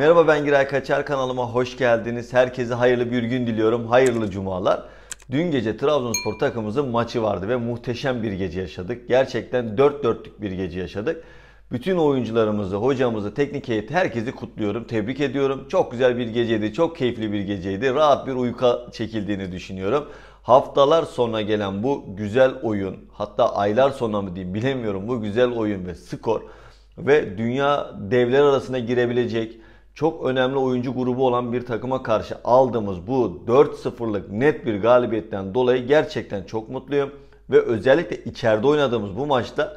Merhaba ben Giray Kaçar kanalıma hoş geldiniz. Herkese hayırlı bir gün diliyorum. Hayırlı cumalar. Dün gece Trabzonspor takımımızın maçı vardı ve muhteşem bir gece yaşadık. Gerçekten dört dörtlük bir gece yaşadık. Bütün oyuncularımızı, hocamızı, teknik heyeti herkesi kutluyorum, tebrik ediyorum. Çok güzel bir geceydi, çok keyifli bir geceydi. Rahat bir uyku çekildiğini düşünüyorum. Haftalar sonra gelen bu güzel oyun, hatta aylar sonra mı diyeyim bilemiyorum bu güzel oyun ve skor ve dünya devler arasına girebilecek çok önemli oyuncu grubu olan bir takıma karşı aldığımız bu 4-0'lık net bir galibiyetten dolayı gerçekten çok mutluyum. Ve özellikle içeride oynadığımız bu maçta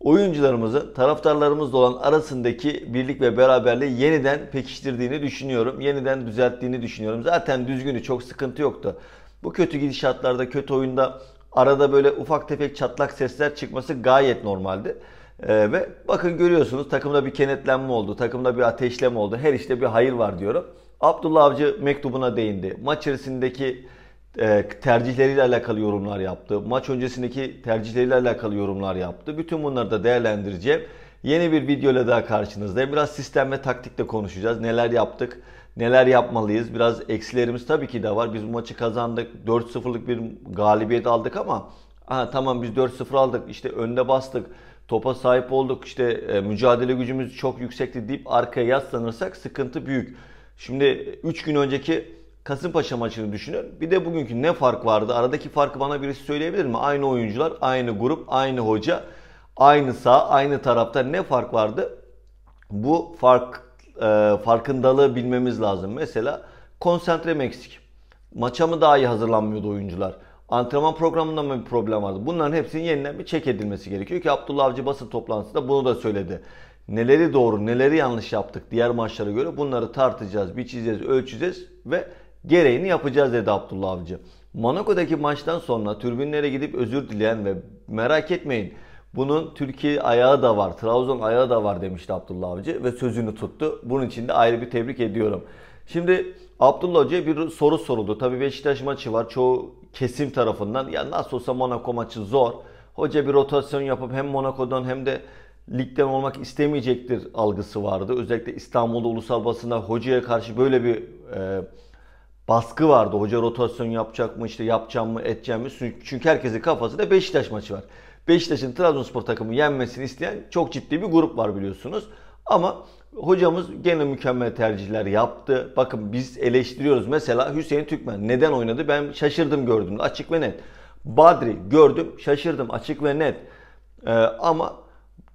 oyuncularımızı taraftarlarımızla olan arasındaki birlik ve beraberliği yeniden pekiştirdiğini düşünüyorum. Yeniden düzelttiğini düşünüyorum. Zaten düzgünü çok sıkıntı yoktu. Bu kötü gidişatlarda, kötü oyunda arada böyle ufak tefek çatlak sesler çıkması gayet normaldi. Ee, ve bakın görüyorsunuz takımda bir kenetlenme oldu, takımda bir ateşleme oldu. Her işte bir hayır var diyorum. Abdullah Avcı mektubuna değindi. Maç içerisindeki e, tercihleriyle alakalı yorumlar yaptı. Maç öncesindeki tercihleriyle alakalı yorumlar yaptı. Bütün bunları da değerlendireceğim. Yeni bir videoyla daha karşınızdayım. Biraz sistem ve taktikle konuşacağız. Neler yaptık, neler yapmalıyız. Biraz eksilerimiz tabii ki de var. Biz bu maçı kazandık. 4-0'lık bir galibiyet aldık ama aha, tamam biz 4-0 aldık. işte önde bastık topa sahip olduk işte e, mücadele gücümüz çok yüksekti deyip arkaya yaslanırsak sıkıntı büyük. Şimdi 3 gün önceki Kasımpaşa maçını düşünün. Bir de bugünkü ne fark vardı? Aradaki farkı bana birisi söyleyebilir mi? Aynı oyuncular, aynı grup, aynı hoca, aynı sağ, aynı tarafta ne fark vardı? Bu fark e, farkındalığı bilmemiz lazım. Mesela konsantre eksik. Maça mı daha iyi hazırlanmıyordu oyuncular? Antrenman programında mı bir problem vardı? Bunların hepsinin yeniden bir çek edilmesi gerekiyor ki Abdullah Avcı basın toplantısında bunu da söyledi. Neleri doğru, neleri yanlış yaptık diğer maçlara göre bunları tartacağız, biçeceğiz, ölçeceğiz ve gereğini yapacağız dedi Abdullah Avcı. Monaco'daki maçtan sonra türbinlere gidip özür dileyen ve merak etmeyin bunun Türkiye ayağı da var, Trabzon ayağı da var demişti Abdullah Avcı ve sözünü tuttu. Bunun için de ayrı bir tebrik ediyorum. Şimdi Abdullah Hoca'ya bir soru soruldu. Tabii Beşiktaş maçı var. Çoğu kesim tarafından ya nasıl olsa Monaco maçı zor. Hoca bir rotasyon yapıp hem Monaco'dan hem de ligden olmak istemeyecektir algısı vardı. Özellikle İstanbul'da ulusal basında hocaya karşı böyle bir e, baskı vardı. Hoca rotasyon yapacak mı işte yapacağım mı edeceğim mi? Çünkü herkesin kafasında Beşiktaş maçı var. Beşiktaş'ın Trabzonspor takımı yenmesini isteyen çok ciddi bir grup var biliyorsunuz. Ama Hocamız gene mükemmel tercihler yaptı. Bakın biz eleştiriyoruz. Mesela Hüseyin Türkmen neden oynadı? Ben şaşırdım gördüm. Açık ve net. Badri gördüm, şaşırdım. Açık ve net. Ee, ama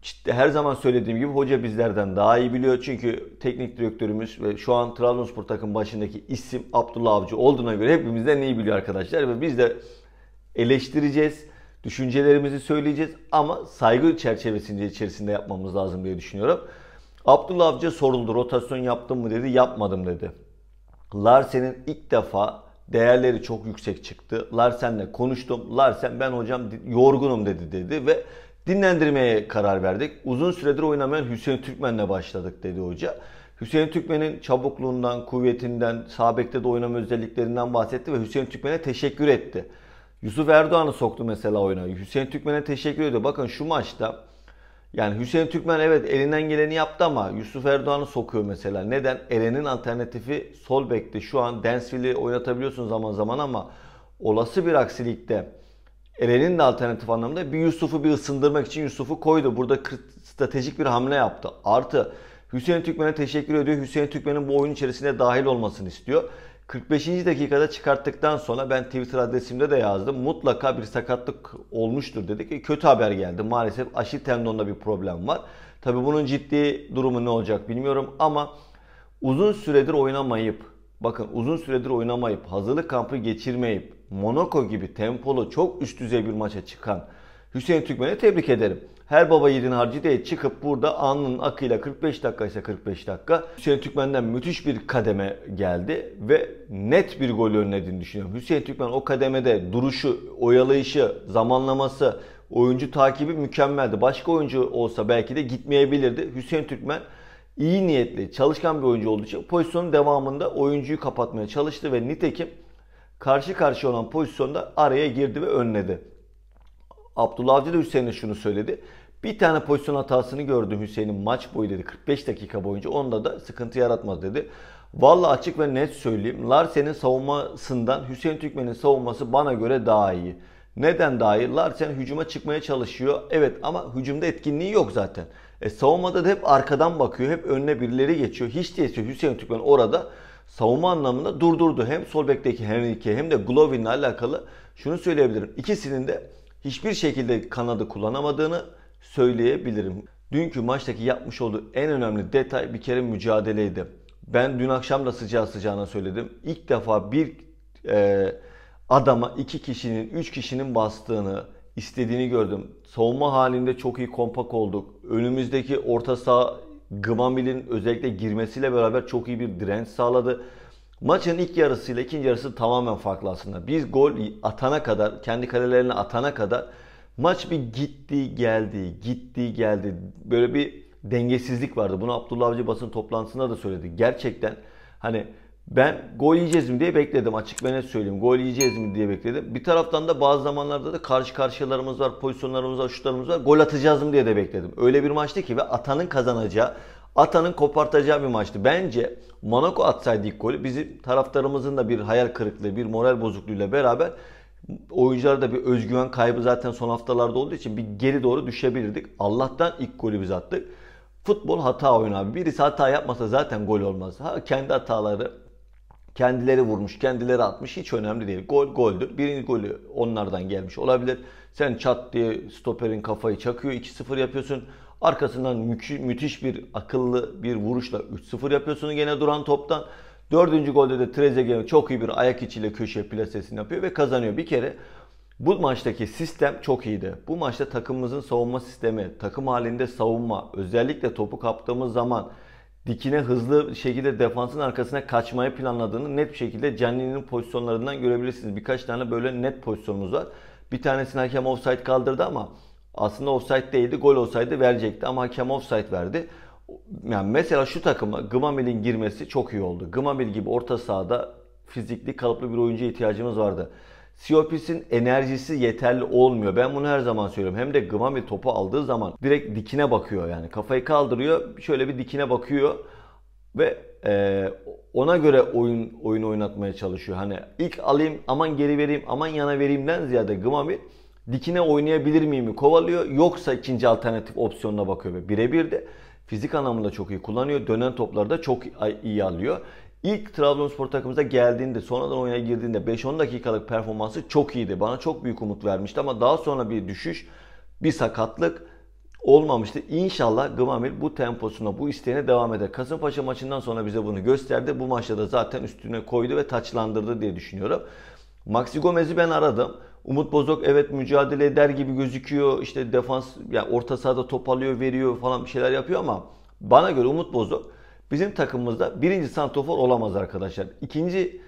işte her zaman söylediğim gibi hoca bizlerden daha iyi biliyor. Çünkü teknik direktörümüz ve şu an Trabzonspor takım başındaki isim Abdullah Avcı olduğuna göre hepimizden iyi biliyor arkadaşlar. Ve biz de eleştireceğiz. Düşüncelerimizi söyleyeceğiz ama saygı çerçevesinde içerisinde yapmamız lazım diye düşünüyorum. Abdullah Avcı soruldu rotasyon yaptın mı dedi yapmadım dedi. Larsen'in ilk defa değerleri çok yüksek çıktı. Larsen'le konuştum. Larsen ben hocam yorgunum dedi dedi ve dinlendirmeye karar verdik. Uzun süredir oynamayan Hüseyin Türkmen'le başladık dedi hoca. Hüseyin Türkmen'in çabukluğundan, kuvvetinden, sabekte de oynama özelliklerinden bahsetti ve Hüseyin Türkmen'e teşekkür etti. Yusuf Erdoğan'ı soktu mesela oyuna. Hüseyin Türkmen'e teşekkür ediyor. Bakın şu maçta yani Hüseyin Türkmen evet elinden geleni yaptı ama Yusuf Erdoğan'ı sokuyor mesela. Neden? Eren'in alternatifi sol bekte. Şu an Densville'i oynatabiliyorsun zaman zaman ama olası bir aksilikte Eren'in de alternatif anlamda bir Yusuf'u bir ısındırmak için Yusuf'u koydu. Burada stratejik bir hamle yaptı. Artı Hüseyin Türkmen'e teşekkür ediyor. Hüseyin Türkmen'in bu oyun içerisinde dahil olmasını istiyor. 45. dakikada çıkarttıktan sonra ben Twitter adresimde de yazdım. Mutlaka bir sakatlık olmuştur dedik. E, kötü haber geldi. Maalesef aşil tendonda bir problem var. Tabi bunun ciddi durumu ne olacak bilmiyorum ama uzun süredir oynamayıp bakın uzun süredir oynamayıp hazırlık kampı geçirmeyip Monaco gibi tempolu çok üst düzey bir maça çıkan Hüseyin Türkmen'e tebrik ederim. Her baba yiğidin harcı değil. Çıkıp burada anının akıyla 45 dakika ise 45 dakika. Hüseyin Türkmen'den müthiş bir kademe geldi ve net bir gol önlediğini düşünüyorum. Hüseyin Türkmen o kademede duruşu, oyalayışı, zamanlaması, oyuncu takibi mükemmeldi. Başka oyuncu olsa belki de gitmeyebilirdi. Hüseyin Türkmen iyi niyetli, çalışkan bir oyuncu olduğu için pozisyonun devamında oyuncuyu kapatmaya çalıştı ve nitekim karşı karşıya olan pozisyonda araya girdi ve önledi. Abdullah Avcı da Hüseyin'e şunu söyledi. Bir tane pozisyon hatasını gördüm Hüseyin'in maç boyu dedi. 45 dakika boyunca onda da sıkıntı yaratmaz dedi. Valla açık ve net söyleyeyim. Larsen'in savunmasından Hüseyin Türkmen'in savunması bana göre daha iyi. Neden daha iyi? Larsen hücuma çıkmaya çalışıyor. Evet ama hücumda etkinliği yok zaten. E, savunmada da hep arkadan bakıyor. Hep önüne birileri geçiyor. Hiç değilse Hüseyin Türkmen orada savunma anlamında durdurdu. Hem sol bekteki Henrique hem de Glovin'le alakalı şunu söyleyebilirim. İkisinin de hiçbir şekilde kanadı kullanamadığını söyleyebilirim. Dünkü maçtaki yapmış olduğu en önemli detay bir kere mücadeleydi. Ben dün akşam da sıcağı sıcağına söyledim. İlk defa bir e, adama iki kişinin, üç kişinin bastığını, istediğini gördüm. Savunma halinde çok iyi kompak olduk. Önümüzdeki orta saha Gmamil'in özellikle girmesiyle beraber çok iyi bir direnç sağladı. Maçın ilk yarısı ile ikinci yarısı tamamen farklı aslında. Biz gol atana kadar, kendi kalelerine atana kadar maç bir gitti geldi, gitti geldi. Böyle bir dengesizlik vardı. Bunu Abdullah Avcı basın toplantısında da söyledi. Gerçekten hani ben gol yiyeceğiz mi diye bekledim. Açık ve net söyleyeyim. Gol yiyeceğiz mi diye bekledim. Bir taraftan da bazı zamanlarda da karşı karşıyalarımız var, pozisyonlarımız var, şutlarımız var. Gol atacağız mı diye de bekledim. Öyle bir maçtı ki ve atanın kazanacağı Atan'ın kopartacağı bir maçtı. Bence Monaco atsaydı ilk golü bizim taraftarımızın da bir hayal kırıklığı, bir moral bozukluğuyla beraber oyuncularda bir özgüven kaybı zaten son haftalarda olduğu için bir geri doğru düşebilirdik. Allah'tan ilk golü biz attık. Futbol hata oyunu abi. Birisi hata yapmasa zaten gol olmaz. Ha, kendi hataları kendileri vurmuş, kendileri atmış hiç önemli değil. Gol goldür. Birinci golü onlardan gelmiş olabilir. Sen çat diye stoperin kafayı çakıyor. 2-0 yapıyorsun. Arkasından müki, müthiş bir akıllı bir vuruşla 3-0 yapıyorsunuz gene duran toptan. Dördüncü golde de Trezeguet çok iyi bir ayak içiyle köşe plasesini yapıyor ve kazanıyor. Bir kere bu maçtaki sistem çok iyiydi. Bu maçta takımımızın savunma sistemi, takım halinde savunma, özellikle topu kaptığımız zaman dikine hızlı şekilde defansın arkasına kaçmayı planladığını net bir şekilde Canini'nin pozisyonlarından görebilirsiniz. Birkaç tane böyle net pozisyonumuz var. Bir tanesini hakem offside kaldırdı ama aslında offside değildi. Gol olsaydı verecekti ama hakem offside verdi. Yani mesela şu takıma Gmamel'in girmesi çok iyi oldu. Gmamel gibi orta sahada fizikli kalıplı bir oyuncuya ihtiyacımız vardı. Siopis'in enerjisi yeterli olmuyor. Ben bunu her zaman söylüyorum. Hem de Gmamel topu aldığı zaman direkt dikine bakıyor yani. Kafayı kaldırıyor. Şöyle bir dikine bakıyor. Ve e, ona göre oyun oyun oynatmaya çalışıyor. Hani ilk alayım aman geri vereyim aman yana vereyimden ziyade Gmamel dikine oynayabilir miyim mi kovalıyor. Yoksa ikinci alternatif opsiyonuna bakıyor ve birebir de fizik anlamında çok iyi kullanıyor. Dönen topları da çok iyi alıyor. İlk Trabzonspor takımımıza geldiğinde sonradan oyuna girdiğinde 5-10 dakikalık performansı çok iyiydi. Bana çok büyük umut vermişti ama daha sonra bir düşüş, bir sakatlık olmamıştı. İnşallah Gımamil bu temposuna, bu isteğine devam eder. Kasımpaşa maçından sonra bize bunu gösterdi. Bu maçta da zaten üstüne koydu ve taçlandırdı diye düşünüyorum. Maxi Gomez'i ben aradım. Umut Bozok evet mücadele eder gibi gözüküyor. İşte defans yani orta sahada topalıyor, veriyor falan bir şeyler yapıyor ama bana göre Umut Bozok bizim takımımızda birinci santofor olamaz arkadaşlar. İkinci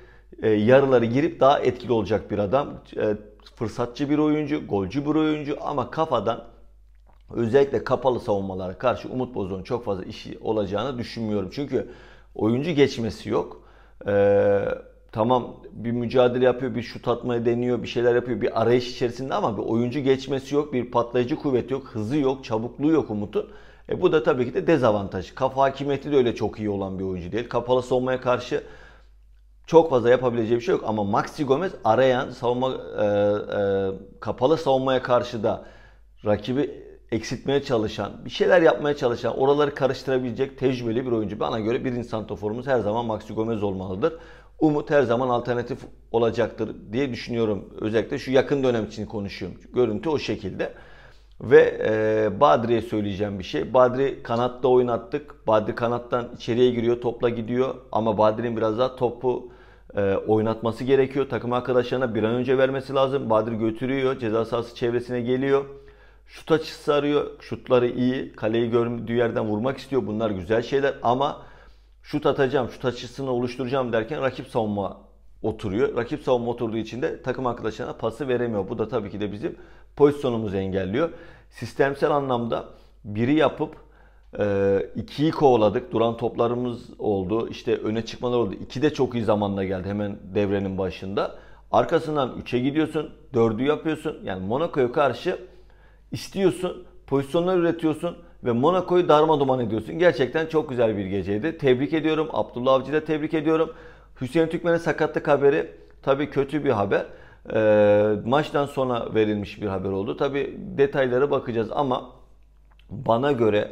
e, yarıları girip daha etkili olacak bir adam. E, fırsatçı bir oyuncu, golcü bir oyuncu ama kafadan özellikle kapalı savunmalara karşı Umut Bozok'un çok fazla işi olacağını düşünmüyorum. Çünkü oyuncu geçmesi yok. Ee, tamam bir mücadele yapıyor, bir şut atmayı deniyor, bir şeyler yapıyor, bir arayış içerisinde ama bir oyuncu geçmesi yok, bir patlayıcı kuvvet yok, hızı yok, çabukluğu yok Umut'un. E bu da tabii ki de dezavantaj. Kafa hakimiyeti de öyle çok iyi olan bir oyuncu değil. Kapalı savunmaya karşı çok fazla yapabileceği bir şey yok ama Maxi Gomez arayan savunma e, e, kapalı savunmaya karşı da rakibi eksiltmeye çalışan, bir şeyler yapmaya çalışan, oraları karıştırabilecek tecrübeli bir oyuncu. Bana göre bir birinci santoforumuz her zaman Maxi Gomez olmalıdır umut her zaman alternatif olacaktır diye düşünüyorum. Özellikle şu yakın dönem için konuşuyorum. Görüntü o şekilde. Ve e, Badri'ye söyleyeceğim bir şey. Badri kanatta oynattık. Badri kanattan içeriye giriyor, topla gidiyor. Ama Badri'nin biraz daha topu e, oynatması gerekiyor. Takım arkadaşlarına bir an önce vermesi lazım. Badri götürüyor, ceza sahası çevresine geliyor. Şut açısı arıyor. Şutları iyi. Kaleyi gördüğü yerden vurmak istiyor. Bunlar güzel şeyler ama şut atacağım, şut açısını oluşturacağım derken rakip savunma oturuyor. Rakip savunma oturduğu için de takım arkadaşlarına pası veremiyor. Bu da tabii ki de bizim pozisyonumuzu engelliyor. Sistemsel anlamda biri yapıp e, ikiyi kovaladık. Duran toplarımız oldu. İşte öne çıkmalar oldu. İki de çok iyi zamanla geldi hemen devrenin başında. Arkasından 3'e gidiyorsun. 4'ü yapıyorsun. Yani Monaco'ya karşı istiyorsun. Pozisyonlar üretiyorsun ve Monaco'yu darma duman ediyorsun. Gerçekten çok güzel bir geceydi. Tebrik ediyorum. Abdullah Avcı'yı da tebrik ediyorum. Hüseyin Türkmen'in sakatlık haberi tabii kötü bir haber. E, maçtan sonra verilmiş bir haber oldu. Tabii detaylara bakacağız ama bana göre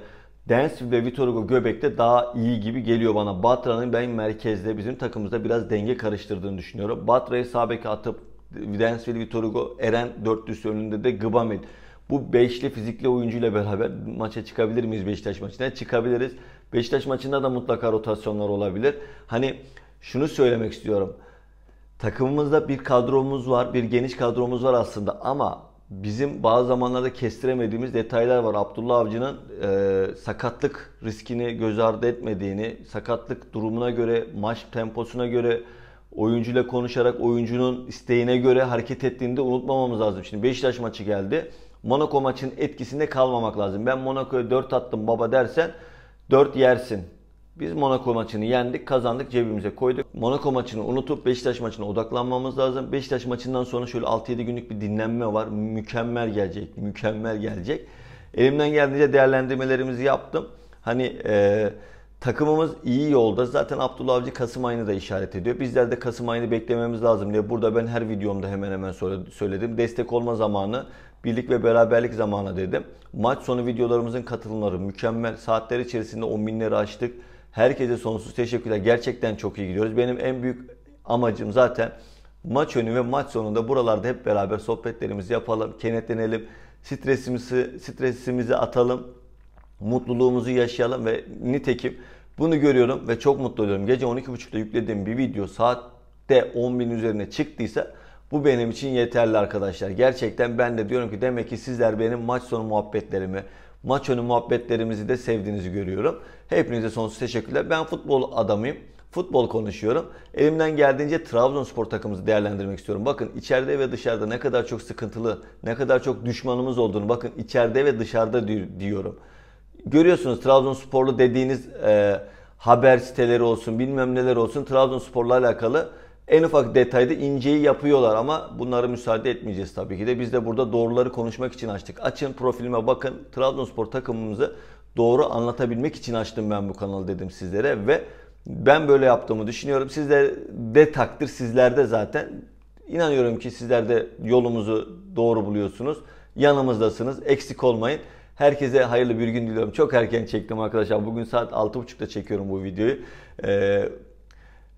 Dance ve Vitor Hugo göbekte daha iyi gibi geliyor bana. Batra'nın ben merkezde bizim takımımızda biraz denge karıştırdığını düşünüyorum. Batra'yı sağ beke atıp Dance ve Vitor Hugo Eren dörtlüsü önünde de Gıbamil bu beşli fizikli oyuncuyla beraber maça çıkabilir miyiz Beşiktaş maçına? Çıkabiliriz. Beşiktaş maçında da mutlaka rotasyonlar olabilir. Hani şunu söylemek istiyorum. Takımımızda bir kadromuz var, bir geniş kadromuz var aslında ama bizim bazı zamanlarda kestiremediğimiz detaylar var. Abdullah Avcı'nın e, sakatlık riskini göz ardı etmediğini, sakatlık durumuna göre, maç temposuna göre, oyuncuyla konuşarak oyuncunun isteğine göre hareket ettiğini de unutmamamız lazım. Şimdi Beşiktaş maçı geldi. Monaco maçın etkisinde kalmamak lazım. Ben Monaco'ya 4 attım baba dersen 4 yersin. Biz Monaco maçını yendik, kazandık, cebimize koyduk. Monaco maçını unutup Beşiktaş maçına odaklanmamız lazım. Beşiktaş maçından sonra şöyle 6-7 günlük bir dinlenme var. Mükemmel gelecek, mükemmel gelecek. Elimden geldiğince değerlendirmelerimizi yaptım. Hani e, takımımız iyi yolda. Zaten Abdullah Avcı Kasım ayını da işaret ediyor. Bizler de Kasım ayını beklememiz lazım diye burada ben her videomda hemen hemen söyledim. Destek olma zamanı birlik ve beraberlik zamanı dedim. Maç sonu videolarımızın katılımları mükemmel. Saatler içerisinde 10 binleri açtık. Herkese sonsuz teşekkürler. Gerçekten çok iyi gidiyoruz. Benim en büyük amacım zaten maç önü ve maç sonunda buralarda hep beraber sohbetlerimizi yapalım, kenetlenelim, stresimizi stresimizi atalım, mutluluğumuzu yaşayalım ve nitekim bunu görüyorum ve çok mutlu oluyorum. Gece 12.30'da yüklediğim bir video saatte 10 bin üzerine çıktıysa bu benim için yeterli arkadaşlar. Gerçekten ben de diyorum ki demek ki sizler benim maç sonu muhabbetlerimi, maç önü muhabbetlerimizi de sevdiğinizi görüyorum. Hepinize sonsuz teşekkürler. Ben futbol adamıyım. Futbol konuşuyorum. Elimden geldiğince Trabzonspor takımımızı değerlendirmek istiyorum. Bakın içeride ve dışarıda ne kadar çok sıkıntılı, ne kadar çok düşmanımız olduğunu bakın içeride ve dışarıda diyorum. Görüyorsunuz Trabzonsporlu dediğiniz e, haber siteleri olsun, bilmem neler olsun Trabzonspor'la alakalı en ufak detayda inceyi yapıyorlar ama bunları müsaade etmeyeceğiz tabii ki de. Biz de burada doğruları konuşmak için açtık. Açın profilime bakın. Trabzonspor takımımızı doğru anlatabilmek için açtım ben bu kanalı dedim sizlere ve ben böyle yaptığımı düşünüyorum. Sizler de takdir sizlerde zaten. İnanıyorum ki sizler de yolumuzu doğru buluyorsunuz. Yanımızdasınız. Eksik olmayın. Herkese hayırlı bir gün diliyorum. Çok erken çektim arkadaşlar. Bugün saat 6.30'da çekiyorum bu videoyu. Ee,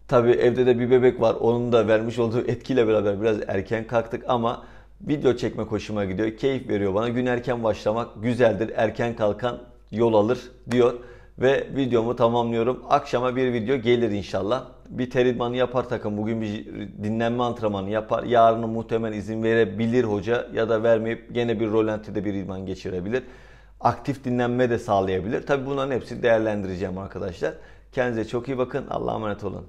Tabii evde de bir bebek var. Onun da vermiş olduğu etkiyle beraber biraz erken kalktık ama video çekme hoşuma gidiyor. Keyif veriyor bana. Gün erken başlamak güzeldir. Erken kalkan yol alır diyor. Ve videomu tamamlıyorum. Akşama bir video gelir inşallah. Bir ter yapar takım. Bugün bir dinlenme antrenmanı yapar. Yarını muhtemelen izin verebilir hoca ya da vermeyip gene bir rolantide bir idman geçirebilir. Aktif dinlenme de sağlayabilir. Tabi bunların hepsini değerlendireceğim arkadaşlar. Kendinize çok iyi bakın. Allah'a emanet olun.